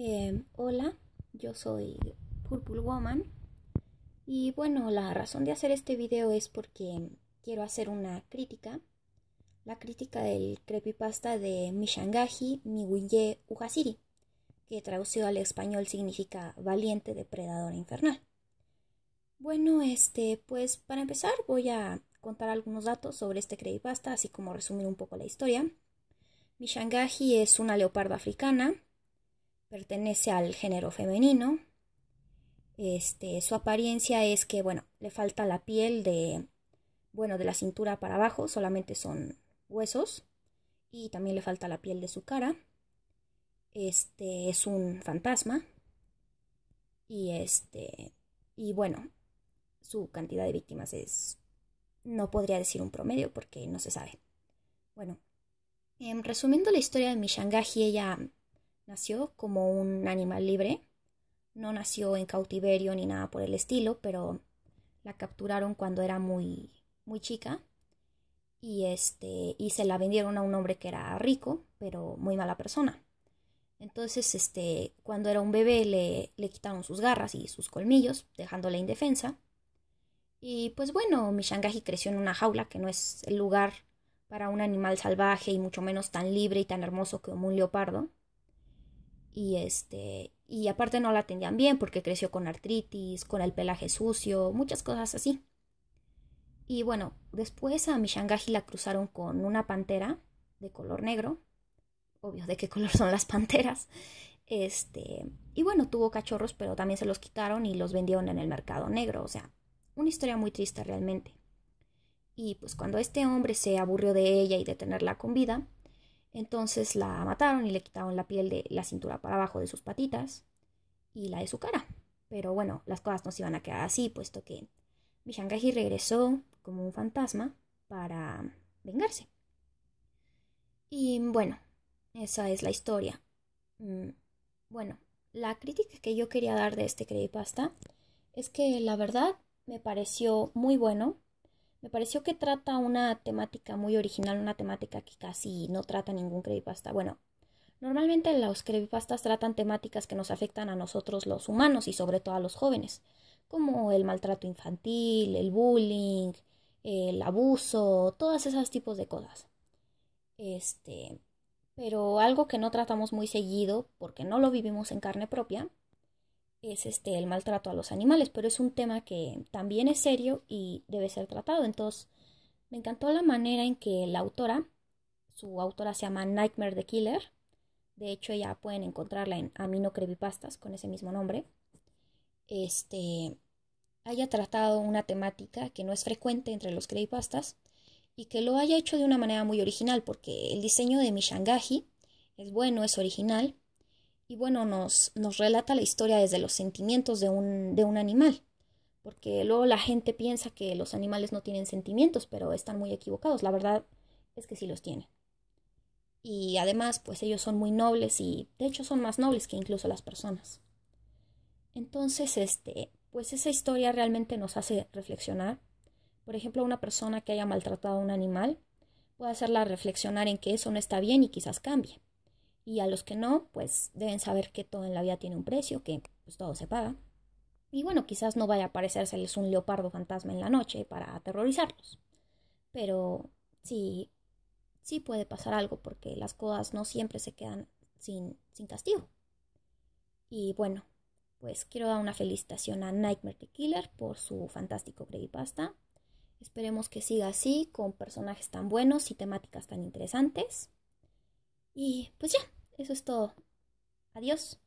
Em, hola, yo soy Purple Woman y bueno, la razón de hacer este video es porque quiero hacer una crítica, la crítica del creepypasta de Mishangaji Miwiye Uhasiri que traducido al español significa valiente depredador infernal. Bueno, este, pues para empezar voy a contar algunos datos sobre este creepypasta, así como resumir un poco la historia. Mishangaji es una leopardo africana pertenece al género femenino. Este, su apariencia es que, bueno, le falta la piel de, bueno, de la cintura para abajo, solamente son huesos. Y también le falta la piel de su cara. Este es un fantasma. Y este, y bueno, su cantidad de víctimas es, no podría decir un promedio porque no se sabe. Bueno, em, resumiendo la historia de Mishangaji, ella Nació como un animal libre, no nació en cautiverio ni nada por el estilo, pero la capturaron cuando era muy, muy chica y, este, y se la vendieron a un hombre que era rico, pero muy mala persona. Entonces, este, cuando era un bebé le, le quitaron sus garras y sus colmillos, dejándola indefensa. Y pues bueno, Mishangaji creció en una jaula que no es el lugar para un animal salvaje y mucho menos tan libre y tan hermoso como un leopardo y este y aparte no la atendían bien porque creció con artritis, con el pelaje sucio, muchas cosas así. Y bueno, después a Mishangaji la cruzaron con una pantera de color negro. Obvio de qué color son las panteras. Este, y bueno, tuvo cachorros, pero también se los quitaron y los vendieron en el mercado negro, o sea, una historia muy triste realmente. Y pues cuando este hombre se aburrió de ella y de tenerla con vida, entonces la mataron y le quitaron la piel de la cintura para abajo de sus patitas y la de su cara. Pero bueno, las cosas no se iban a quedar así, puesto que michangaji regresó como un fantasma para vengarse. Y bueno, esa es la historia. Mm, bueno, la crítica que yo quería dar de este creepypasta es que la verdad me pareció muy bueno, me pareció que trata una temática muy original, una temática que casi no trata ningún creepypasta. Bueno, normalmente los creepypastas tratan temáticas que nos afectan a nosotros los humanos y sobre todo a los jóvenes, como el maltrato infantil, el bullying, el abuso, todas esos tipos de cosas. Este, pero algo que no tratamos muy seguido porque no lo vivimos en carne propia es este, el maltrato a los animales, pero es un tema que también es serio y debe ser tratado. Entonces, me encantó la manera en que la autora, su autora se llama Nightmare the Killer, de hecho ya pueden encontrarla en Amino Creepypastas con ese mismo nombre, este, haya tratado una temática que no es frecuente entre los creepypastas y que lo haya hecho de una manera muy original, porque el diseño de Mishangaji es bueno, es original, y bueno, nos, nos relata la historia desde los sentimientos de un, de un animal, porque luego la gente piensa que los animales no tienen sentimientos, pero están muy equivocados, la verdad es que sí los tienen. Y además, pues ellos son muy nobles y de hecho son más nobles que incluso las personas. Entonces, este, pues esa historia realmente nos hace reflexionar. Por ejemplo, una persona que haya maltratado a un animal puede hacerla reflexionar en que eso no está bien y quizás cambie. Y a los que no, pues deben saber que todo en la vida tiene un precio, que pues, todo se paga. Y bueno, quizás no vaya a parecerseles un leopardo fantasma en la noche para aterrorizarlos. Pero sí, sí puede pasar algo porque las cosas no siempre se quedan sin, sin castigo. Y bueno, pues quiero dar una felicitación a Nightmare the Killer por su fantástico creepypasta. Esperemos que siga así, con personajes tan buenos y temáticas tan interesantes. Y pues ya, eso es todo. Adiós.